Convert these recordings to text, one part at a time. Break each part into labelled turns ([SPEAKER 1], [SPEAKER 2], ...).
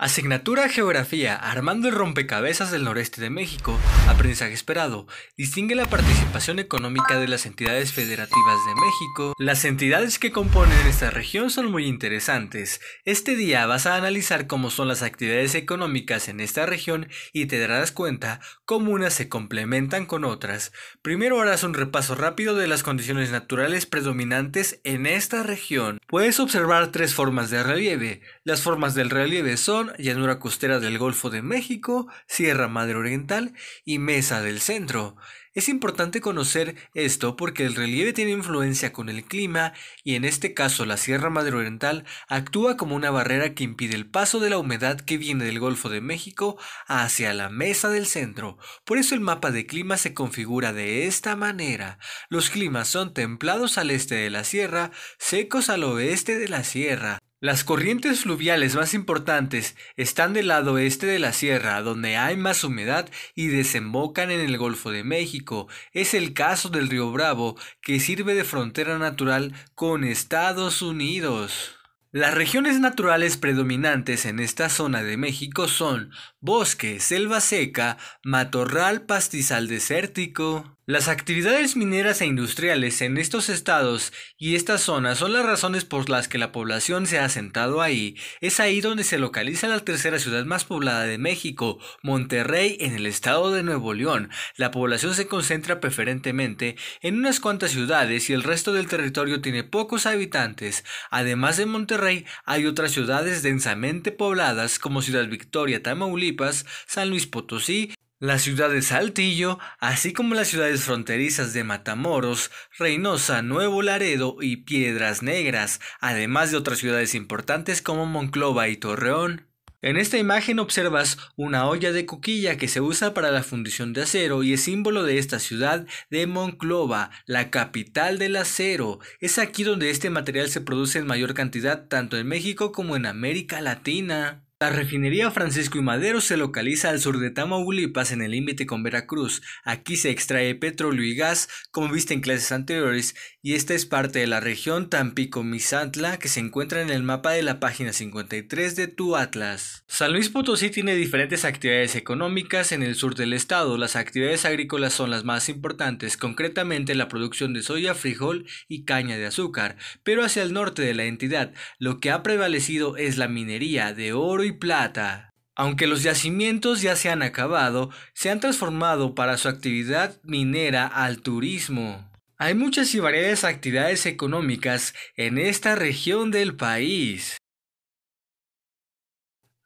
[SPEAKER 1] Asignatura Geografía, armando el rompecabezas del noreste de México, aprendizaje esperado, distingue la participación económica de las entidades federativas de México. Las entidades que componen esta región son muy interesantes. Este día vas a analizar cómo son las actividades económicas en esta región y te darás cuenta cómo unas se complementan con otras. Primero harás un repaso rápido de las condiciones naturales predominantes en esta región. Puedes observar tres formas de relieve. Las formas del relieve son llanura costera del Golfo de México, Sierra Madre Oriental y Mesa del Centro. Es importante conocer esto porque el relieve tiene influencia con el clima y en este caso la Sierra Madre Oriental actúa como una barrera que impide el paso de la humedad que viene del Golfo de México hacia la mesa del centro. Por eso el mapa de clima se configura de esta manera. Los climas son templados al este de la sierra, secos al oeste de la sierra, las corrientes fluviales más importantes están del lado este de la sierra, donde hay más humedad y desembocan en el Golfo de México. Es el caso del río Bravo, que sirve de frontera natural con Estados Unidos. Las regiones naturales predominantes en esta zona de México son bosque, selva seca, matorral, pastizal desértico. Las actividades mineras e industriales en estos estados y estas zonas son las razones por las que la población se ha asentado ahí. Es ahí donde se localiza la tercera ciudad más poblada de México, Monterrey, en el estado de Nuevo León. La población se concentra preferentemente en unas cuantas ciudades y el resto del territorio tiene pocos habitantes. Además de Monterrey, hay otras ciudades densamente pobladas como Ciudad Victoria, Tamaulipas, San Luis Potosí, la ciudad de Saltillo, así como las ciudades fronterizas de Matamoros, Reynosa, Nuevo Laredo y Piedras Negras, además de otras ciudades importantes como Monclova y Torreón. En esta imagen observas una olla de coquilla que se usa para la fundición de acero y es símbolo de esta ciudad de Monclova, la capital del acero. Es aquí donde este material se produce en mayor cantidad tanto en México como en América Latina. La refinería Francisco y Madero se localiza al sur de Tamaulipas en el límite con Veracruz. Aquí se extrae petróleo y gas, como viste en clases anteriores, y esta es parte de la región Tampico-Misantla que se encuentra en el mapa de la página 53 de tu atlas. San Luis Potosí tiene diferentes actividades económicas en el sur del estado. Las actividades agrícolas son las más importantes, concretamente la producción de soya, frijol y caña de azúcar. Pero hacia el norte de la entidad, lo que ha prevalecido es la minería de oro y plata. Aunque los yacimientos ya se han acabado, se han transformado para su actividad minera al turismo. Hay muchas y variadas actividades económicas en esta región del país.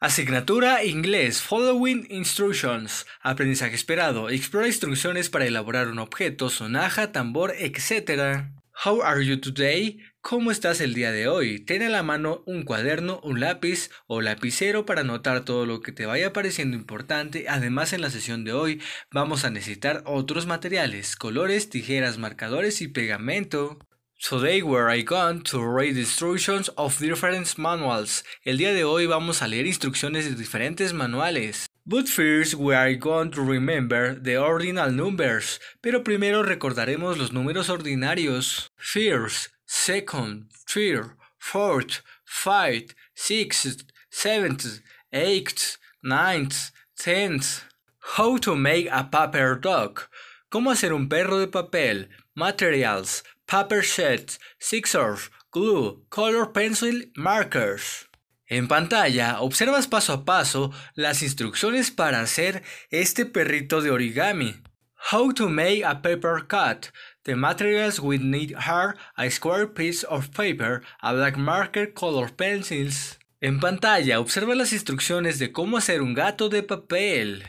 [SPEAKER 1] Asignatura Inglés Following Instructions. Aprendizaje esperado. Explora instrucciones para elaborar un objeto, sonaja, tambor, etc. How are you today? ¿Cómo estás el día de hoy? Ten a la mano un cuaderno, un lápiz o lapicero para anotar todo lo que te vaya pareciendo importante. Además, en la sesión de hoy vamos a necesitar otros materiales, colores, tijeras, marcadores y pegamento. Today we I gone to read instructions of different manuals. El día de hoy vamos a leer instrucciones de diferentes manuales. But first we are going to remember the ordinal numbers. Pero primero recordaremos los números ordinarios. First, second, third, fourth, fifth, sixth, seventh, eighth, ninth, tenth. How to make a paper dog. Cómo hacer un perro de papel. Materials, paper sheets, scissors, glue, color pencil, markers. En pantalla observas paso a paso las instrucciones para hacer este perrito de origami. How to make a paper cut. The materials we need are a square piece of paper, a black marker, color pencils. En pantalla observa las instrucciones de cómo hacer un gato de papel.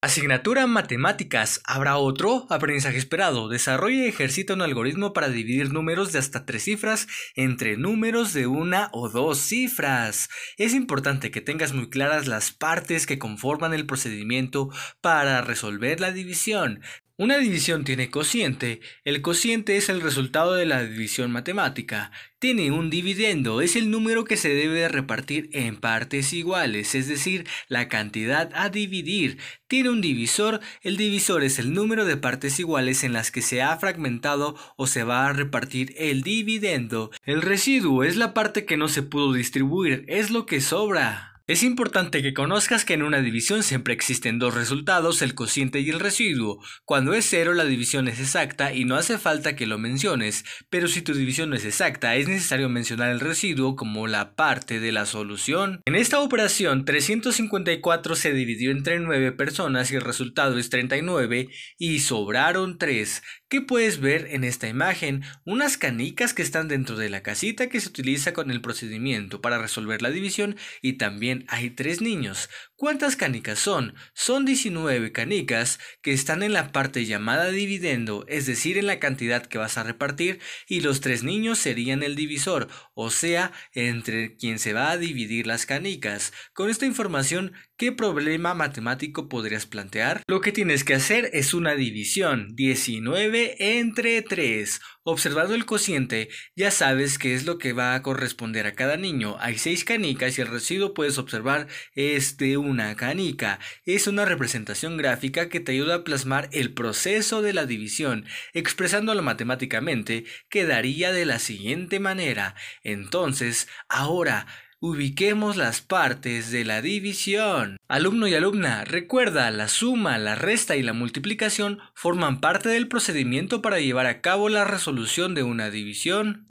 [SPEAKER 1] Asignatura Matemáticas. ¿Habrá otro? Aprendizaje esperado. Desarrolla y ejercita un algoritmo para dividir números de hasta tres cifras entre números de una o dos cifras. Es importante que tengas muy claras las partes que conforman el procedimiento para resolver la división. Una división tiene cociente. El cociente es el resultado de la división matemática. Tiene un dividendo, es el número que se debe repartir en partes iguales, es decir, la cantidad a dividir. Tiene un divisor, el divisor es el número de partes iguales en las que se ha fragmentado o se va a repartir el dividendo. El residuo es la parte que no se pudo distribuir, es lo que sobra. Es importante que conozcas que en una división siempre existen dos resultados, el cociente y el residuo. Cuando es cero la división es exacta y no hace falta que lo menciones, pero si tu división no es exacta es necesario mencionar el residuo como la parte de la solución. En esta operación 354 se dividió entre 9 personas y el resultado es 39 y sobraron 3, ¿Qué puedes ver en esta imagen? Unas canicas que están dentro de la casita que se utiliza con el procedimiento para resolver la división y también hay tres niños, ¿Cuántas canicas son? Son 19 canicas que están en la parte llamada dividendo, es decir, en la cantidad que vas a repartir, y los tres niños serían el divisor, o sea, entre quien se va a dividir las canicas. Con esta información, ¿qué problema matemático podrías plantear? Lo que tienes que hacer es una división, 19 entre 3. Observando el cociente, ya sabes qué es lo que va a corresponder a cada niño. Hay 6 canicas y el residuo puedes observar es de una canica. Es una representación gráfica que te ayuda a plasmar el proceso de la división, expresándolo matemáticamente, quedaría de la siguiente manera. Entonces, ahora, ubiquemos las partes de la división. Alumno y alumna, recuerda, la suma, la resta y la multiplicación forman parte del procedimiento para llevar a cabo la resolución de una división.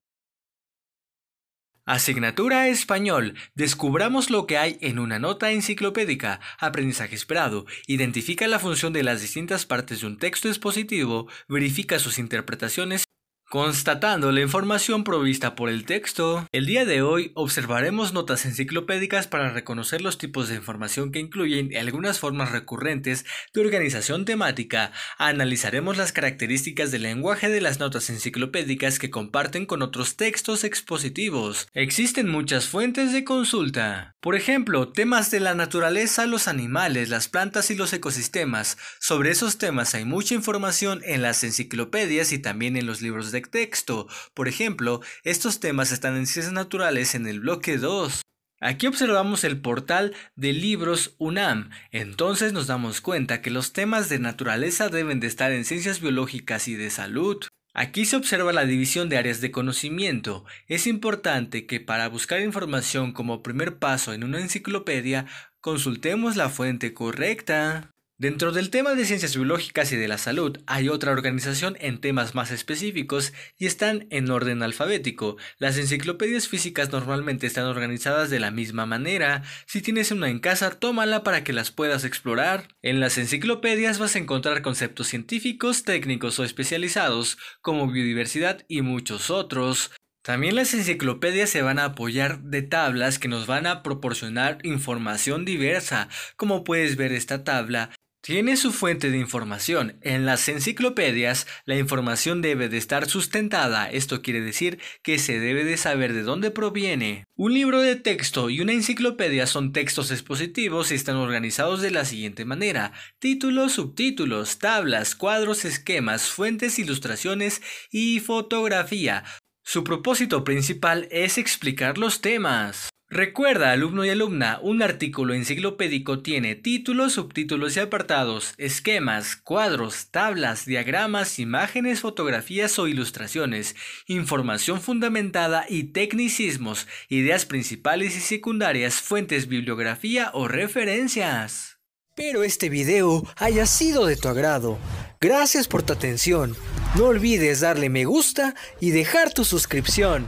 [SPEAKER 1] Asignatura Español. Descubramos lo que hay en una nota enciclopédica. Aprendizaje esperado. Identifica la función de las distintas partes de un texto expositivo. Verifica sus interpretaciones Constatando la información provista por el texto, el día de hoy observaremos notas enciclopédicas para reconocer los tipos de información que incluyen y algunas formas recurrentes de organización temática, analizaremos las características del lenguaje de las notas enciclopédicas que comparten con otros textos expositivos. Existen muchas fuentes de consulta, por ejemplo, temas de la naturaleza, los animales, las plantas y los ecosistemas. Sobre esos temas hay mucha información en las enciclopedias y también en los libros de texto. Por ejemplo, estos temas están en Ciencias Naturales en el bloque 2. Aquí observamos el portal de libros UNAM, entonces nos damos cuenta que los temas de naturaleza deben de estar en ciencias biológicas y de salud. Aquí se observa la división de áreas de conocimiento. Es importante que para buscar información como primer paso en una enciclopedia, consultemos la fuente correcta. Dentro del tema de ciencias biológicas y de la salud hay otra organización en temas más específicos y están en orden alfabético. Las enciclopedias físicas normalmente están organizadas de la misma manera. Si tienes una en casa, tómala para que las puedas explorar. En las enciclopedias vas a encontrar conceptos científicos, técnicos o especializados, como biodiversidad y muchos otros. También las enciclopedias se van a apoyar de tablas que nos van a proporcionar información diversa, como puedes ver esta tabla tiene su fuente de información. En las enciclopedias la información debe de estar sustentada, esto quiere decir que se debe de saber de dónde proviene. Un libro de texto y una enciclopedia son textos expositivos y están organizados de la siguiente manera. Títulos, subtítulos, tablas, cuadros, esquemas, fuentes, ilustraciones y fotografía. Su propósito principal es explicar los temas. Recuerda, alumno y alumna, un artículo enciclopédico tiene títulos, subtítulos y apartados, esquemas, cuadros, tablas, diagramas, imágenes, fotografías o ilustraciones, información fundamentada y tecnicismos, ideas principales y secundarias, fuentes, bibliografía o referencias. Espero este video haya sido de tu agrado. Gracias por tu atención. No olvides darle me gusta y dejar tu suscripción.